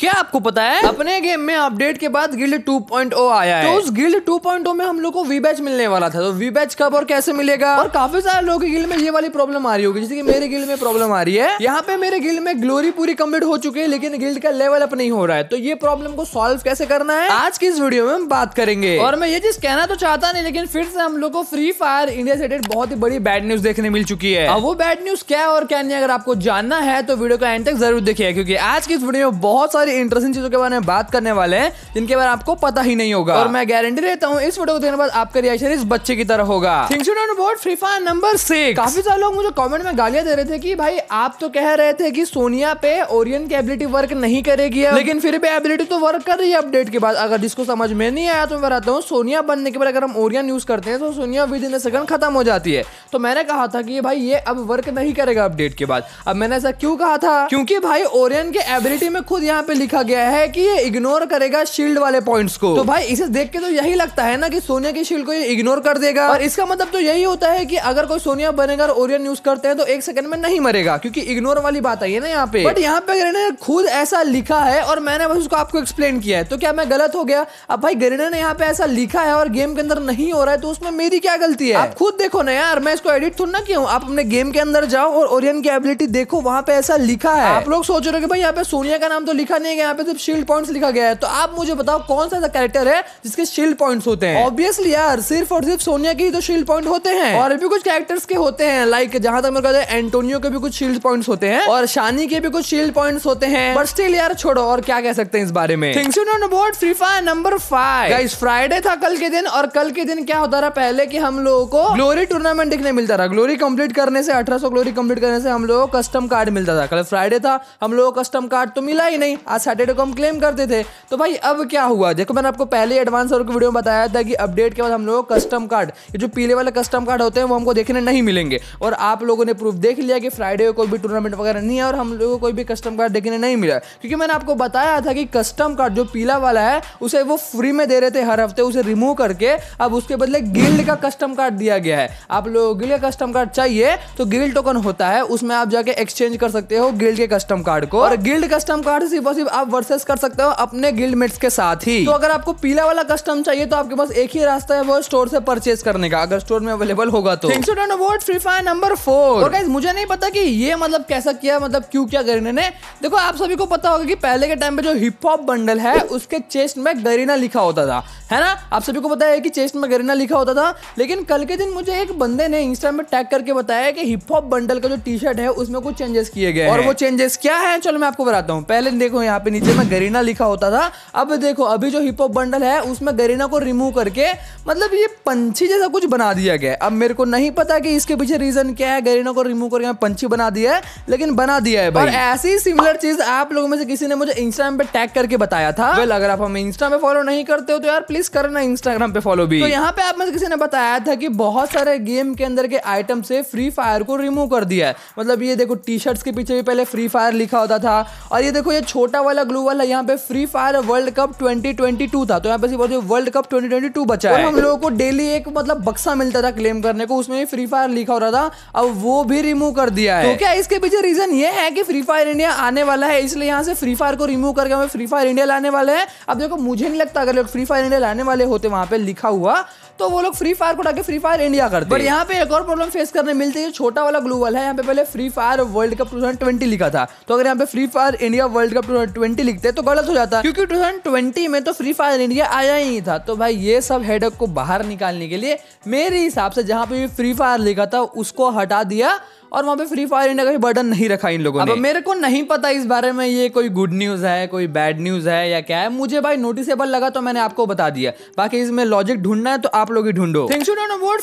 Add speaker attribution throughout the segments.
Speaker 1: क्या आपको पता है अपने गेम में अपडेट के बाद गिल्ड 2.0 आया है तो उस गिल्ड 2.0 में हम लोग को वी बैच मिलने वाला था तो वी बैच कब और कैसे मिलेगा और काफी सारे लोगों के गिल्ड में ये वाली प्रॉब्लम आ रही होगी जैसे कि मेरे गिल्ड में प्रॉब्लम आ रही है यहाँ पे मेरे गिल्ड में ग्लोरी पूरी कम्प्लीट हो चुकी है लेकिन गिल्ड का लेवल अप नहीं हो रहा है तो ये प्रॉब्लम को सोल्व कैसे करना है आज की इस वीडियो में हम बात करेंगे और मैं ये चीज कहना तो चाहता नहीं लेकिन फिर से हम लोग को फ्री फायर इंडिया से बहुत ही बड़ी बैड न्यूज देखने मिल चुकी है अब वो बैड न्यूज क्या और क्या नहीं अगर आपको जानना है तो वीडियो का एंड तक जरूर देखिए क्योंकि आज की इस वीडियो में बहुत सारी सारी इंटरेस्टिंग चीजों के बारे में बात करने वाले हैं जिनके बारे में आपको पता ही नहीं होगा और मैं गारंटी देता हूँ इस वीडियो को देखने बाद आपका रिएक्शन इस बच्चे की तरह होगा about free fire number six काफी सारे लोग मुझे कॉमेंट में गालियां दे रहे थे की भाई आप तो कह रहे थे की सोनिया पे ओरियन की एबिलिटी वर्क नहीं करेगी लेकिन फिर भी एबिलिटी तो वर्क कर रही है अपडेट के बाद अगर जिसको समझ में नहीं आया तो मैं बताता हूँ सोनिया बनने के बाद अगर हम ओरियन यूज करते हैं तो सोनिया विद इन सेकंड खत्म हो जाती है तो मैंने कहा था कि ये भाई ये अब वर्क नहीं करेगा अपडेट के बाद अब मैंने ऐसा क्यों कहा था क्योंकि भाई ओरियन के एबिलिटी में खुद यहाँ पे लिखा गया है कि ये इग्नोर करेगा शील्ड वाले पॉइंट्स को तो भाई इसे देख के तो यही लगता है ना कि सोनिया के शील्ड को ये इग्नोर कर देगा और इसका मतलब तो यही होता है कि अगर कोई सोनिया बनेगा और ओरियन यूज करते हैं तो एक सेकंड में नहीं मरेगा क्योंकि इग्नोर वाली बात आई है ना यहाँ पे बट यहाँ पे ग्रेनर खुद ऐसा लिखा है और मैंने बस उसको आपको एक्सप्लेन किया है तो क्या मैं गलत हो गया अब भाई ग्रेनर ने यहाँ पे ऐसा लिखा है और गेम के अंदर नहीं हो रहा है तो उसमें मेरी क्या गलती है आप खुद देखो ना यार मैं इसको एडिट थोड़ा ना किया आप अपने गेम के अंदर जाओ और ओरियन की एबिलिटी देखो वहाँ पे ऐसा लिखा है आप लोग सोच रहे हो कि भाई यहाँ पे सोनिया का नाम तो लिखा नहीं बनेगा यहाँ पे सिर्फ शील्ड पॉइंट्स लिखा गया है तो आप मुझे बताओ कौन सा ऐसा कैरेक्टर है जिसके शील्ड पॉइंट्स होते हैं ऑब्वियसली यार सिर्फ और सिर्फ सोनिया के ही तो शील्ड पॉइंट होते हैं और भी कुछ कैरेक्टर्स के होते हैं लाइक जहां तक मेरे एंटोनियो के भी कुछ शील्ड पॉइंट होते हैं और शानी के भी कुछ शील्ड पॉइंट होते हैं बट स्टिल यार छोड़ो और क्या कह सकते हैं इस बारे में things you know about free fire number five guys Friday था कल के दिन और कल के दिन क्या होता रहा पहले की हम लोगों को ग्लोरी टूर्नामेंट देखने मिलता रहा ग्लोरी कंप्लीट करने से अठारह ग्लोरी कंप्लीट करने से हम लोग कस्टम कार्ड मिलता था कल फ्राइडे था हम लोग कस्टम कार्ड तो मिला ही नहीं लास्ट सैटरडे को हम क्लेम करते थे तो भाई अब क्या हुआ देखो मैंने आपको पहले एडवांस और वीडियो में बताया था कि अपडेट के बाद हम लोग कस्टम कार्ड ये जो पीले वाले कस्टम कार्ड होते हैं वो हमको देखने नहीं मिलेंगे और आप लोगों ने प्रूफ देख लिया कि फ्राइडे को कोई भी टूर्नामेंट वगैरह नहीं है और हम लोगों को कोई भी कस्टम कार्ड देखने नहीं मिला क्योंकि मैंने आपको बताया था कि कस्टम कार्ड जो पीला वाला है उसे वो फ्री में दे रहे थे हर हफ्ते उसे रिमूव करके अब उसके बदले गिल्ड का कस्टम कार्ड दिया गया है आप लोगों गिल्ड का कस्टम कार्ड चाहिए तो गिल्ड टोकन होता है उसमें आप जाके एक्सचेंज कर सकते हो गिल्ड के कस्टम कार्ड को और गिल्ड कस्टम कार्ड सिर्फ और मतलब आप वर्सेस कर सकते हो अपने गिल्ड मेट्स के साथ ही तो अगर आपको पीला वाला कस्टम चाहिए तो आपके पास एक ही रास्ता है वो स्टोर से परचेज करने का अगर स्टोर में अवेलेबल होगा तो about free fire number four और मुझे नहीं पता कि ये मतलब कैसा किया मतलब क्यों क्या गरीना ने देखो आप सभी को पता होगा कि पहले के टाइम पे जो हिप हॉप बंडल है उसके चेस्ट में गरीना लिखा होता था है ना आप सभी को पता है कि चेस्ट में गरीना लिखा होता था लेकिन कल के दिन मुझे एक बंदे ने इंस्टा में टैग करके बताया कि हिप हॉप बंडल का जो टी शर्ट है उसमें कुछ चेंजेस किए गए और वो चेंजेस क्या है चलो मैं आपको बताता हूँ पहले देखो यहाँ यहाँ पे नीचे में गरीना लिखा होता था अब देखो अभी जो हिप हॉप बंडल है उसमें गरीना को रिमूव करके मतलब ये पंछी जैसा कुछ बना दिया गया अब मेरे को नहीं पता कि इसके पीछे रीजन क्या है गरीना को रिमूव करके पंछी बना दिया है लेकिन बना दिया है भाई और ऐसी सिमिलर चीज आप लोगों में से किसी ने मुझे इंस्टाग्राम पे टैग करके बताया था वेल अगर आप हमें इंस्टा पे फॉलो नहीं करते हो तो यार प्लीज करना इंस्टाग्राम पे फॉलो भी तो यहाँ पे आप में से किसी ने बताया था की बहुत सारे गेम के अंदर के आइटम से फ्री फायर को रिमूव कर दिया है मतलब ये देखो टी शर्ट के पीछे भी पहले फ्री फायर लिखा होता था और ये देखो ये छोटा वाला ग्लू वाला यहाँ पे फ्री फायर वर्ल्ड कप 2022 था तो यहाँ पे सिर्फ वर्ल्ड कप 2022 बचा है हम लोगों को डेली एक मतलब बक्सा मिलता था क्लेम करने को उसमें फ्री फायर लिखा हो रहा था अब वो भी रिमूव कर दिया है तो क्या इसके पीछे रीजन ये है कि फ्री फायर इंडिया आने वाला है इसलिए यहाँ से फ्री फायर को रिमूव करके हमें फ्री फायर इंडिया लाने वाले हैं अब देखो मुझे नहीं लगता अगर लोग फ्री फायर इंडिया लाने वाले होते वहाँ पे लिखा हुआ तो वो लोग फ्री फायर को डाके फ्री फायर इंडिया करते पर यहाँ पे एक और प्रॉब्लम फेस करने मिलती है छोटा वाला ग्लोबल है यहाँ पे पहले free fire world cup two लिखा था तो अगर यहाँ पे free fire India world cup two twenty लिखते तो गलत हो जाता क्योंकि टू थाउजेंड ट्वेंटी में तो फ्री फायर इंडिया आया ही नहीं था तो भाई ये सब हेडक को बाहर निकालने के लिए मेरे हिसाब से जहां पे फ्री फायर लिखा था उसको हटा दिया और वहाँ पे फ्री फायर इंडिया का भी बटन नहीं रखा इन लोगों ने अब मेरे को नहीं पता इस बारे में ये कोई गुड न्यूज़ है कोई बैड न्यूज़ है या क्या है मुझे भाई नोटिसेबल लगा तो मैंने आपको बता दिया बाकी इसमें लॉजिक ढूंढना है तो आप लोग ही ढूंढो things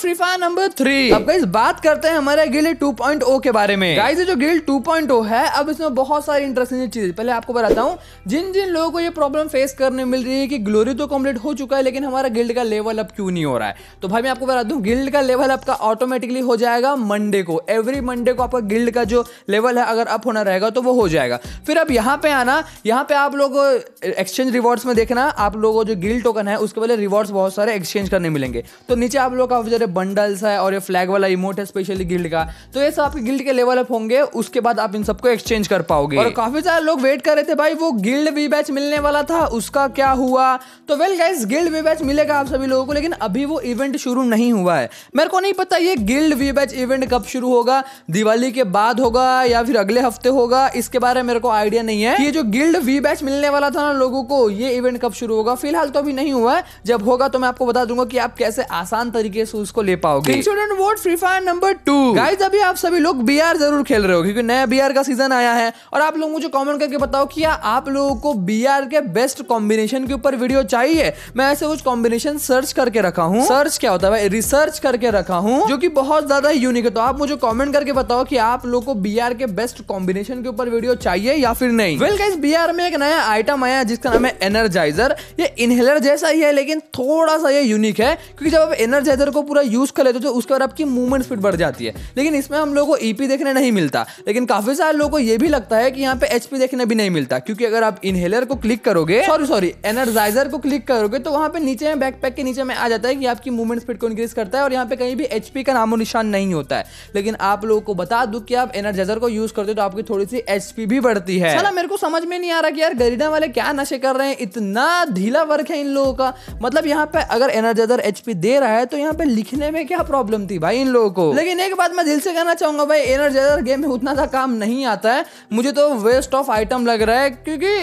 Speaker 1: free fire number three अब गाइस बात करते हैं हमारे गिल्ड 2.0 के बारे में गाइस जो गिल्ड ओ oh है अब इसमें बहुत सारी इंटरेस्टिंग चीज पहले आपको बताता हूँ जिन जिन लोगों को ये प्रॉब्लम फेस करने मिल रही है की ग्लोरी तो कम्प्लीट हो चुका है लेकिन हमारा गिल्ड का लेवल अप क्यों नहीं हो रहा है तो भाई मैं आपको बता दू गिल्ड का लेवल अप का ऑटोमेटिकली हो जाएगा मंडे को एवरी मंडे मंडे को आपका गिल्ड का जो लेवल है अगर अप होना रहेगा तो वो हो जाएगा फिर अब यहाँ पे आना यहाँ पे आप लोग एक्सचेंज रिवॉर्ड्स में देखना आप लोगों जो गिल्ड टोकन है उसके पहले रिवॉर्ड्स बहुत सारे एक्सचेंज करने मिलेंगे तो नीचे आप लोग का सारे बंडल्स है और ये फ्लैग वाला इमोट है स्पेशली गिल्ड का तो ये सब आपके गिल्ड के लेवल अप होंगे उसके बाद आप इन सबको एक्सचेंज कर पाओगे और काफ़ी सारे लोग वेट कर रहे थे भाई वो गिल्ड वी बैच मिलने वाला था उसका क्या हुआ तो well guys guild V badge मिलेगा आप सभी लोगों को लेकिन अभी वो इवेंट शुरू नहीं हुआ है मेरे को नहीं पता ये गिल्ड वी बैच इवेंट कब शुरू होगा दिवाली के बाद होगा या फिर अगले हफ्ते होगा इसके बारे में मेरे को आइडिया नहीं है ये जो गिल्ड वी बैच मिलने वाला था ना लोगों को ये इवेंट कब शुरू होगा फिलहाल तो अभी नहीं हुआ है जब होगा तो मैं आपको बता दूंगा कि आप कैसे आसान तरीके से उसको ले पाओगे student vote free fire number two guys अभी आप सभी लोग बी जरूर खेल रहे हो क्योंकि नया बी का सीजन आया है और आप लोग मुझे कॉमेंट करके बताओ कि आप लोगों को बी के बेस्ट कॉम्बिनेशन के ऊपर वीडियो चाहिए मैं ऐसे कुछ कॉम्बिनेशन सर्च करके रखा हूँ सर्च क्या होता है रिसर्च करके रखा हूँ जो की बहुत ज्यादा यूनिक है तो आप मुझे कॉमेंट करके बताओ कि आप लोगों को बी के बेस्ट कॉम्बिनेशन के ऊपर वीडियो चाहिए या फिर नहीं वेल गाइस बी में एक नया आइटम आया है जिसका नाम है एनर्जाइजर ये इनहेलर जैसा ही है लेकिन थोड़ा सा ये यूनिक है क्योंकि जब आप एनर्जाइजर को पूरा यूज कर लेते हो तो उसके बाद आपकी मूवमेंट स्पीड बढ़ जाती है लेकिन इसमें हम लोग को ईपी e देखने नहीं मिलता लेकिन काफी सारे लोगों को यह भी लगता है कि यहाँ पे एचपी देखने भी नहीं मिलता क्योंकि अगर आप इनहेलर को क्लिक करोगे सॉरी सॉरी एनर्जाइजर को क्लिक करोगे तो वहाँ पे नीचे में बैकपैक के नीचे में आ जाता है कि आपकी मूवमेंट स्पीड को इंक्रीज करता है और यहाँ पे कहीं भी एचपी का नामो निशान नहीं होता है लेकिन आप लोग को बता दू कि आप एनर्जाइजर को यूज करते हो तो आपकी थोड़ी सी एच भी बढ़ती है साला मेरे को समझ में नहीं आ रहा कि यार गरीदा वाले क्या नशे कर रहे हैं इतना ढीला वर्क है इन लोगों का मतलब यहाँ पे अगर एनर्जाइजर एच दे रहा है तो यहाँ पे लिखने में क्या प्रॉब्लम थी भाई इन लोगों को लेकिन एक बात मैं दिल से कहना चाहूंगा भाई एनर्जाइजर गेम में उतना सा काम नहीं आता है मुझे तो वेस्ट ऑफ आइटम लग रहा है क्योंकि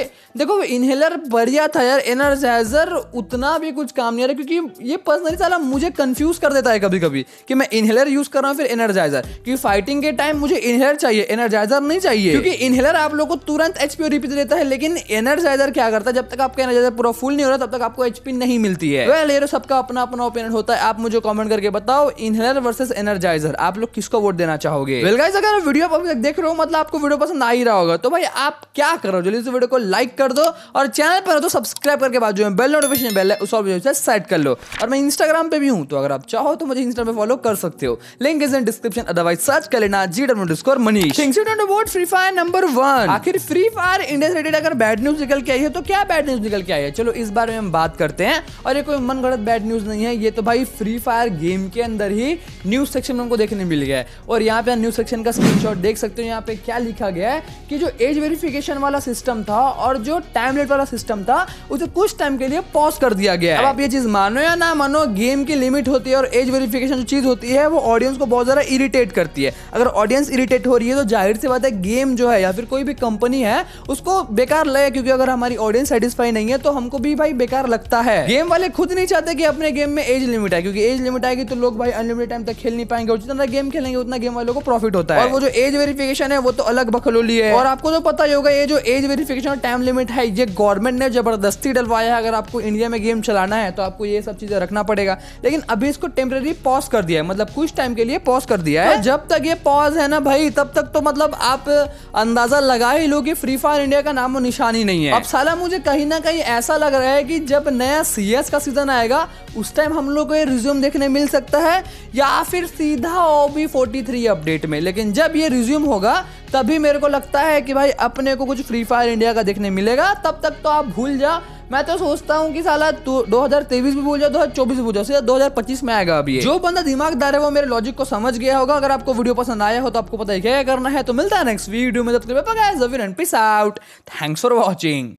Speaker 1: देखो इनहेलर बढ़िया था यार एनर्जाइजर उतना भी कुछ काम नहीं आ रहा क्योंकि ये पर्सनली साला मुझे कंफ्यूज कर देता है कभी कभी कि मैं इनहेलर यूज कर रहा हूँ फिर एनर्जाइजर क्योंकि फाइटिंग बाइकिंग के टाइम मुझे इनहेलर चाहिए एनर्जाइजर नहीं चाहिए क्योंकि इनहेलर आप लोगों को तुरंत एचपी और रिपीट e देता है लेकिन एनर्जाइजर क्या करता है जब तक आपका एनर्जाइजर पूरा फुल नहीं हो रहा तब तक आपको एचपी नहीं मिलती है वेल well, तो सबका अपना अपना ओपिनियन होता है आप मुझे कॉमेंट करके बताओ इनहेलर वर्सेज एनर्जाइजर आप लोग किसको वोट देना चाहोगे वेल गाइस अगर वीडियो आप अभी देख रहे हो मतलब आपको वीडियो पसंद आ ही रहा होगा तो भाई आप क्या करो जल्दी से वीडियो को लाइक कर दो और चैनल पर हो तो सब्सक्राइब करके बाद जो है बेल नोटिफिकेशन बेल है उस और सेट कर लो और मैं इंस्टाग्राम पे भी हूँ तो अगर आप चाहो तो मुझे इंस्टा पे फॉलो कर सकते हो link is in description otherwise search कर लेना G W score Manish about free fire number one आखिर फ्री फायर इंडिया से रिलेटेड अगर बैड न्यूज निकल के आई है तो क्या बैड न्यूज निकल के आई है चलो इस बारे में हम बात करते हैं और ये कोई मन गलत बैड न्यूज नहीं है ये तो भाई फ्री फायर गेम के अंदर ही न्यूज सेक्शन में हमको देखने मिल गया है और यहाँ पे न्यूज सेक्शन का स्क्रीन देख सकते हो यहाँ पे क्या लिखा गया है कि जो एज वेरिफिकेशन वाला सिस्टम था और जो टाइम लेट वाला सिस्टम था उसे कुछ टाइम के लिए पॉज कर दिया गया है अब आप ये चीज मानो या ना मानो गेम की लिमिट होती है और एज वेरिफिकेशन जो चीज होती है वो ऑडियंस को बहुत ज्यादा इरिटेट करती है अगर ऑडियंस इरिटेट हो रही है तो जाहिर सी बात है गेम जो है या फिर कोई भी कंपनी है उसको बेकार लगे क्योंकि अगर हमारी ऑडियंस सेटिस्फाई नहीं है तो हमको भी भाई बेकार लगता है गेम वाले खुद नहीं चाहते कि अपने गेम में एज लिमिट आए क्योंकि एज लिमिट आएगी तो लोग भाई अनलिमिटेड टाइम तक खेल नहीं पाएंगे और जितना गेम खेलेंगे उतना गेम वालों को प्रॉफिट होता है और वो जो एज वेरिफिकेशन है वो तो अलग बखलोली है और आपको तो पता ही होगा ये जो एज वेरिफिकेशन और टाइम लिमिट है ये गवर्नमेंट ने जबरदस्ती डलवाया है अगर आपको इंडिया में गेम चलाना है तो आपको ये सब चीजें रखना पड़ेगा लेकिन अभी इसको टेम्प्रेरी पॉज कर दिया है मतलब कुछ टाइम के लिए पॉज कर दिया है हाँ। जब तक ये पॉज है ना भाई तब तक तो मतलब आप अंदाजा लगा ही लो कि फ्री फायर इंडिया का नामो निशान ही नहीं है अब साला मुझे कहीं ना कहीं ऐसा लग रहा है कि जब नया सी का सीजन आएगा उस टाइम हम लोग को ये रिज्यूम देखने मिल सकता है या फिर सीधा ओबी फोर्टी अपडेट में लेकिन जब ये रिज्यूम होगा तभी मेरे को लगता है कि भाई अपने को कुछ फ्री फायर इंडिया का देखने मिलेगा तब तक तो आप भूल जा मैं तो सोचता हूँ कि साला दो हजार तेईस भी भूल जाओ दो हजार चौबीस भी भूल जाओ सीधा दो हजार पच्चीस में आएगा अभी जो बंदा दिमागदार है वो मेरे लॉजिक को समझ गया होगा अगर आपको वीडियो पसंद आया हो तो आपको पता है क्या करना है तो मिलता है नेक्स्ट वीडियो में जब तक आउट थैंक्स फॉर वॉचिंग